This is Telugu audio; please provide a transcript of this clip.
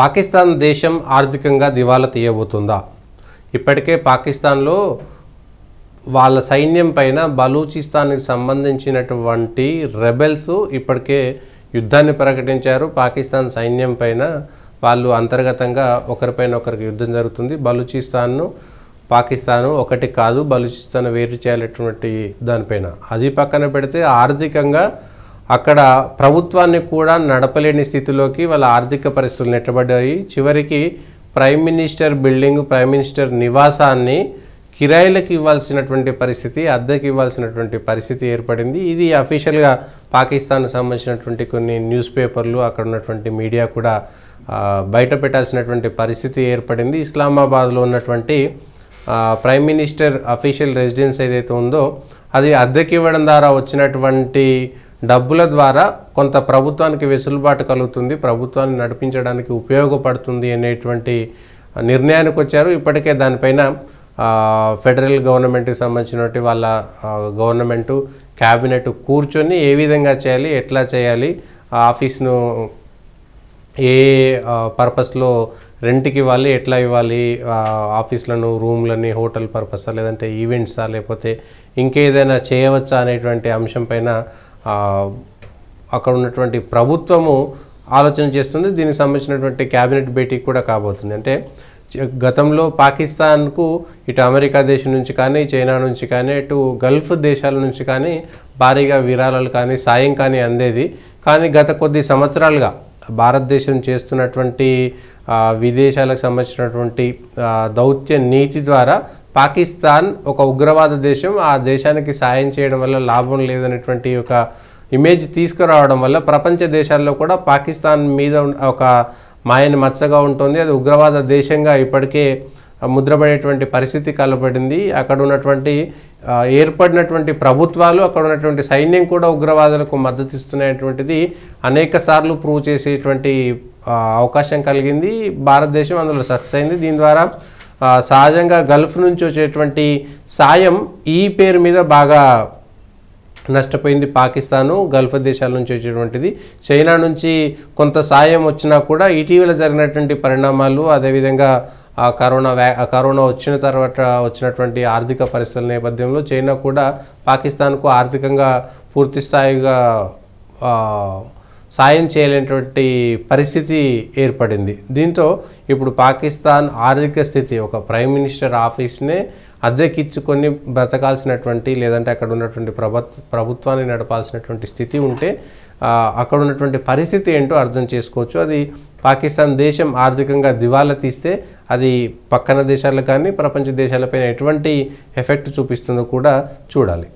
పాకిస్తాన్ దేశం ఆర్థికంగా దివాలా తీయబోతుందా ఇప్పటికే పాకిస్తాన్లో వాళ్ళ సైన్యం పైన బలూచిస్తాన్కి సంబంధించినటువంటి రెబెల్స్ ఇప్పటికే యుద్ధాన్ని ప్రకటించారు పాకిస్తాన్ సైన్యం పైన వాళ్ళు అంతర్గతంగా ఒకరిపైన ఒకరికి యుద్ధం జరుగుతుంది బలూచిస్తాన్ను పాకిస్తాను ఒకటి కాదు బలూచిస్తాన్ వేరు చేయాలటువంటి దానిపైన అది పక్కన పెడితే ఆర్థికంగా అక్కడ ప్రభుత్వాన్ని కూడా నడపలేని స్థితిలోకి వాళ్ళ ఆర్థిక పరిస్థితులు నెట్టబడ్డాయి చివరికి prime minister building prime minister నివాసాన్ని కిరాయిలకు ఇవ్వాల్సినటువంటి పరిస్థితి అద్దెకి ఇవ్వాల్సినటువంటి పరిస్థితి ఏర్పడింది ఇది అఫీషియల్గా పాకిస్తాన్కు సంబంధించినటువంటి కొన్ని న్యూస్ పేపర్లు అక్కడ ఉన్నటువంటి మీడియా కూడా బయట పెట్టాల్సినటువంటి పరిస్థితి ఏర్పడింది ఇస్లామాబాద్లో ఉన్నటువంటి ప్రైమ్ మినిస్టర్ అఫీషియల్ రెసిడెన్స్ ఏదైతే ఉందో అది అద్దెకి ఇవ్వడం ద్వారా వచ్చినటువంటి డబ్బుల ద్వారా కొంత ప్రభుత్వానికి వెసులుబాటు కలుగుతుంది ప్రభుత్వాన్ని నడిపించడానికి ఉపయోగపడుతుంది అనేటువంటి నిర్ణయానికి వచ్చారు ఇప్పటికే దానిపైన ఫెడరల్ గవర్నమెంట్కి సంబంధించినటువంటి వాళ్ళ గవర్నమెంటు క్యాబినెట్ కూర్చొని ఏ విధంగా చేయాలి ఎట్లా చేయాలి ఆఫీస్ను ఏ పర్పస్లో రెంట్కి ఇవ్వాలి ఎట్లా ఇవ్వాలి ఆఫీస్లను రూమ్లని హోటల్ పర్పస్ లేదంటే ఈవెంట్సా లేకపోతే ఇంకేదైనా చేయవచ్చా అనేటువంటి అంశం పైన అక్కడ ఉన్నటువంటి ప్రభుత్వము ఆలోచన చేస్తుంది దీనికి సంబంధించినటువంటి క్యాబినెట్ భేటీ కూడా కాబోతుంది అంటే గతంలో పాకిస్తాన్కు ఇటు అమెరికా దేశం నుంచి కానీ చైనా నుంచి కానీ ఇటు గల్ఫ్ దేశాల నుంచి కానీ భారీగా విరాళాలు కానీ సాయం కానీ అందేది కానీ గత కొద్ది సంవత్సరాలుగా భారతదేశం చేస్తున్నటువంటి విదేశాలకు సంబంధించినటువంటి దౌత్య నీతి ద్వారా పాకిస్తాన్ ఒక ఉగ్రవాద దేశం ఆ దేశానికి సాయం చేయడం వల్ల లాభం లేదనేటువంటి ఒక ఇమేజ్ తీసుకురావడం వల్ల ప్రపంచ దేశాల్లో కూడా పాకిస్తాన్ మీద ఒక మాయని మచ్చగా ఉంటుంది అది ఉగ్రవాద దేశంగా ఇప్పటికే ముద్రపడేటువంటి పరిస్థితి కలబడింది అక్కడ ఉన్నటువంటి ఏర్పడినటువంటి ప్రభుత్వాలు అక్కడ ఉన్నటువంటి సైన్యం కూడా ఉగ్రవాదులకు మద్దతు ఇస్తున్నటువంటిది అనేక సార్లు ప్రూవ్ చేసేటువంటి అవకాశం కలిగింది భారతదేశం అందులో సక్సెస్ అయింది దీని ద్వారా సహజంగా గల్ఫ్ నుంచి వచ్చేటువంటి సాయం ఈ పేరు మీద బాగా నష్టపోయింది పాకిస్తాను గల్ఫ్ దేశాల నుంచి వచ్చేటువంటిది చైనా నుంచి కొంత సాయం వచ్చినా కూడా ఇటీవల జరిగినటువంటి పరిణామాలు అదేవిధంగా ఆ కరోనా వ్యా కరోనా వచ్చిన తర్వాత వచ్చినటువంటి ఆర్థిక పరిస్థితుల నేపథ్యంలో చైనా కూడా పాకిస్తాన్కు ఆర్థికంగా పూర్తి స్థాయిగా సాయం చేయలేనటువంటి పరిస్థితి ఏర్పడింది దీంతో ఇప్పుడు పాకిస్తాన్ ఆర్థిక స్థితి ఒక ప్రైమ్ మినిస్టర్ ఆఫీస్నే అద్దెకిచ్చుకొని బ్రతకాల్సినటువంటి లేదంటే అక్కడ ఉన్నటువంటి ప్రభుత్వాన్ని నడపాల్సినటువంటి స్థితి ఉంటే అక్కడ ఉన్నటువంటి పరిస్థితి ఏంటో అర్థం చేసుకోవచ్చు అది పాకిస్తాన్ దేశం ఆర్థికంగా దివాలా తీస్తే అది పక్కన దేశాలకు కానీ ప్రపంచ దేశాలపైన ఎటువంటి ఎఫెక్ట్ చూపిస్తుందో కూడా చూడాలి